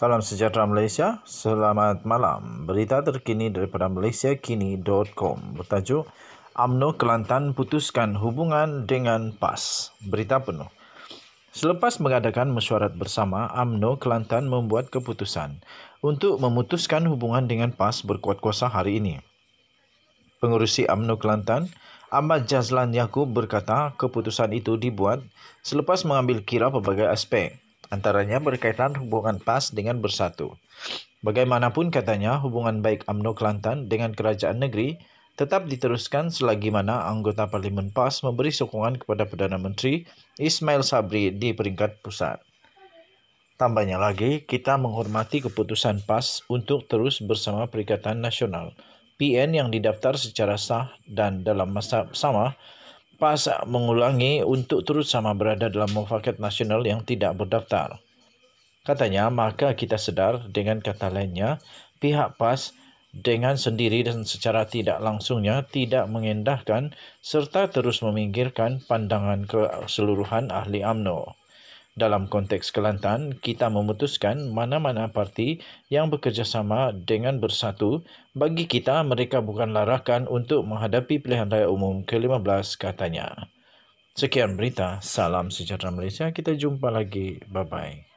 Salam sejahtera Malaysia, selamat malam. Berita terkini daripada malaysiakini.com bertajuk Amno Kelantan putuskan hubungan dengan PAS. Berita penuh. Selepas mengadakan mesyuarat bersama, Amno Kelantan membuat keputusan untuk memutuskan hubungan dengan PAS berkuat kuasa hari ini. Pengurusi Amno Kelantan, Ahmad Jazlan Yaakob berkata keputusan itu dibuat selepas mengambil kira pelbagai aspek Antaranya berkaitan hubungan PAS dengan bersatu. Bagaimanapun katanya, hubungan baik UMNO Kelantan dengan kerajaan negeri tetap diteruskan selagi mana anggota Parlimen PAS memberi sokongan kepada Perdana Menteri Ismail Sabri di peringkat pusat. Tambahnya lagi, kita menghormati keputusan PAS untuk terus bersama Perikatan Nasional, PN yang didaftar secara sah dan dalam masa sama PAS mengulangi untuk terus sama berada dalam mufakat nasional yang tidak berdaftar. Katanya, maka kita sedar dengan kata lainnya, pihak PAS dengan sendiri dan secara tidak langsungnya tidak mengendahkan serta terus meminggirkan pandangan keseluruhan ahli AMNO dalam konteks Kelantan, kita memutuskan mana-mana parti yang bekerjasama dengan bersatu bagi kita mereka bukan larakan untuk menghadapi pilihan raya umum ke-15 katanya. Sekian berita, salam sejahtera Malaysia. Kita jumpa lagi. Bye-bye.